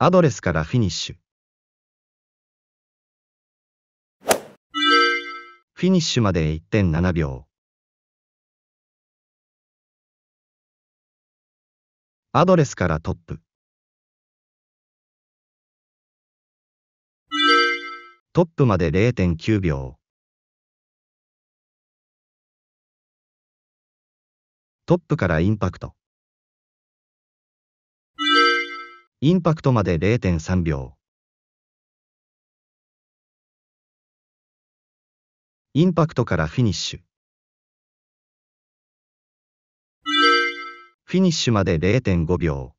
アドレスからフィニッシュ。フィニッシュまで1.7秒。アドレスからトップ。トップまで0.9秒。トップからインパクト。インパクトまで0.3秒。インパクトからフィニッシュ。フィニッシュまで0.5秒。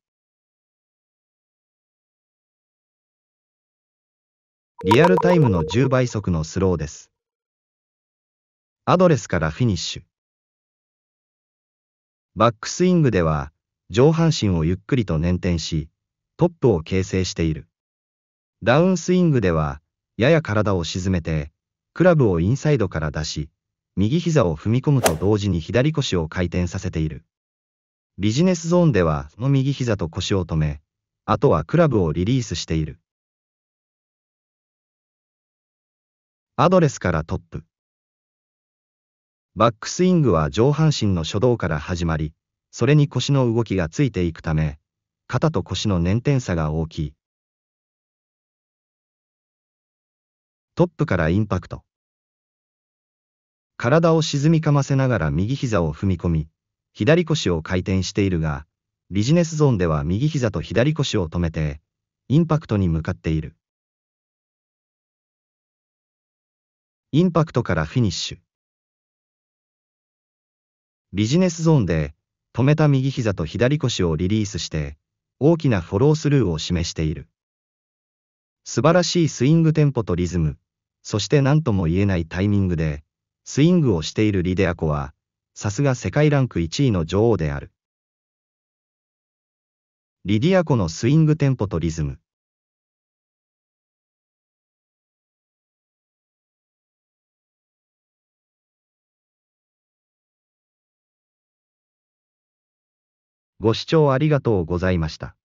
リアルタイムの10倍速のスローです。アドレスからフィニッシュ。バックスイングでは、上半身をゆっくりと捻転し、トップを形成している。ダウンスイングでは、やや体を沈めて、クラブをインサイドから出し、右膝を踏み込むと同時に左腰を回転させている。ビジネスゾーンでは、の右膝と腰を止め、あとはクラブをリリースしている。アドレスからトップ。バックスイングは上半身の初動から始まり、それに腰の動きがついていくため、肩と腰の年点差が大きい。トップからインパクト。体を沈みかませながら右膝を踏み込み、左腰を回転しているが、ビジネスゾーンでは右膝と左腰を止めて、インパクトに向かっている。インパクトからフィニッシュ。ビジネスゾーンで、止めた右膝と左腰をリリースして、大きなフォロースルーを示している。素晴らしいスイングテンポとリズム、そして何とも言えないタイミングで、スイングをしているリデアコは、さすが世界ランク1位の女王である。リディアコのスイングテンポとリズム。ご視聴ありがとうございました。